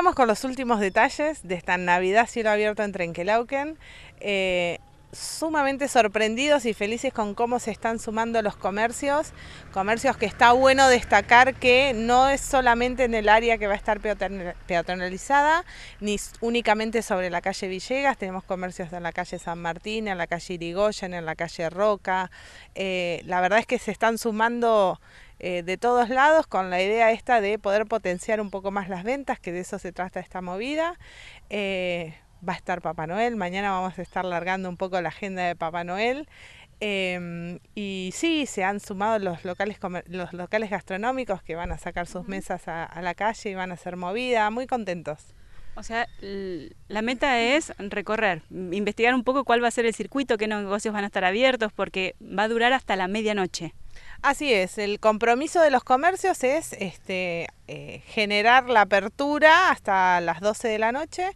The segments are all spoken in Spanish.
estamos con los últimos detalles de esta Navidad Cielo Abierto en Trenquelauken Eh, sumamente sorprendidos y felices con cómo se están sumando los comercios, comercios que está bueno destacar que no es solamente en el área que va a estar peatonalizada, ni únicamente sobre la calle Villegas, tenemos comercios en la calle San Martín, en la calle Irigoyen, en la calle Roca, eh, la verdad es que se están sumando eh, de todos lados con la idea esta de poder potenciar un poco más las ventas, que de eso se trata esta movida. Eh, va a estar Papá Noel. Mañana vamos a estar largando un poco la agenda de Papá Noel. Em, y sí, se han sumado los locales, los locales gastronómicos que van a sacar sus mesas a, a la calle y van a ser movida, muy contentos. O sea, la meta es recorrer, investigar un poco cuál va a ser el circuito, qué negocios van a estar abiertos, porque va a durar hasta la medianoche. Así es, el compromiso de los comercios es este, eh, generar la apertura hasta las 12 de la noche.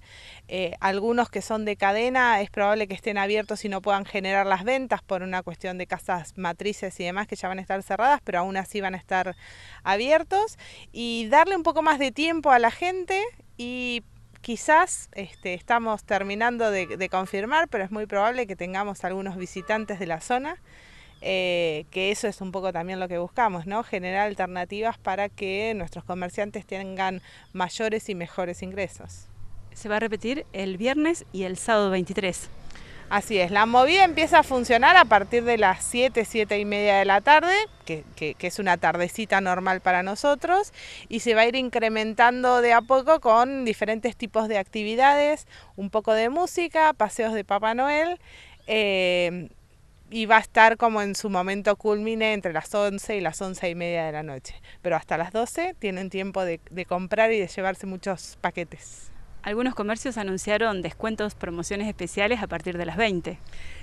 Eh, algunos que son de cadena es probable que estén abiertos y no puedan generar las ventas por una cuestión de casas matrices y demás que ya van a estar cerradas, pero aún así van a estar abiertos. Y darle un poco más de tiempo a la gente y quizás este, estamos terminando de confirmar, pero es muy probable que tengamos algunos visitantes de la zona. Eh, que eso es un poco también lo que buscamos, ¿no? Generar alternativas para que nuestros comerciantes tengan mayores y mejores ingresos. Se va a repetir el viernes y el sábado 23. Así es, la movida empieza a funcionar a partir de las 7, 7 y media de la tarde, que, es una tardecita normal para nosotros, y se va a ir incrementando de a poco con diferentes tipos de actividades, un poco de música, paseos de Papá Noel. Eh, y va a estar como en su momento culmine entre las 11 y las 11 y media de la noche. Pero hasta las 12 tienen tiempo de, comprar y de llevarse muchos paquetes. Algunos comercios anunciaron descuentos, promociones especiales a partir de las 20.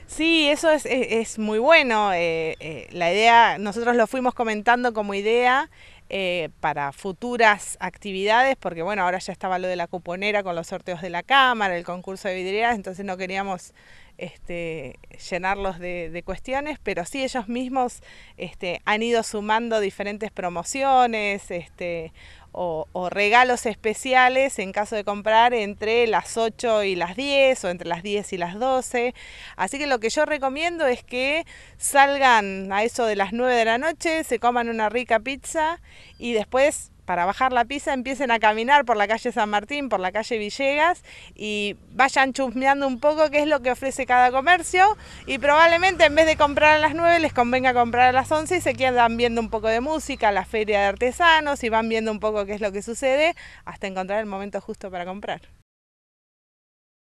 Sí, eso es, muy bueno. Eh, eh, la idea, nosotros lo fuimos comentando como idea eh, para futuras actividades, porque bueno, ahora ya estaba lo de la cuponera con los sorteos de la cámara, el concurso de vidrieras, entonces no queríamos este, llenarlos de, cuestiones, pero sí ellos mismos este, han ido sumando diferentes promociones este, o, o, regalos especiales en caso de comprar entre las 8 y las 10 o entre las 10 y las 12. Así que lo que yo recomiendo es que salgan a eso de las 9 de la noche, se coman una rica pizza y después para bajar la pizza empiecen a caminar por la calle San Martín, por la calle Villegas y vayan chusmeando un poco qué es lo que ofrece cada comercio y probablemente en vez de comprar a las 9 les convenga comprar a las 11 y se quedan viendo un poco de música, la feria de artesanos y van viendo un poco qué es lo que sucede hasta encontrar el momento justo para comprar.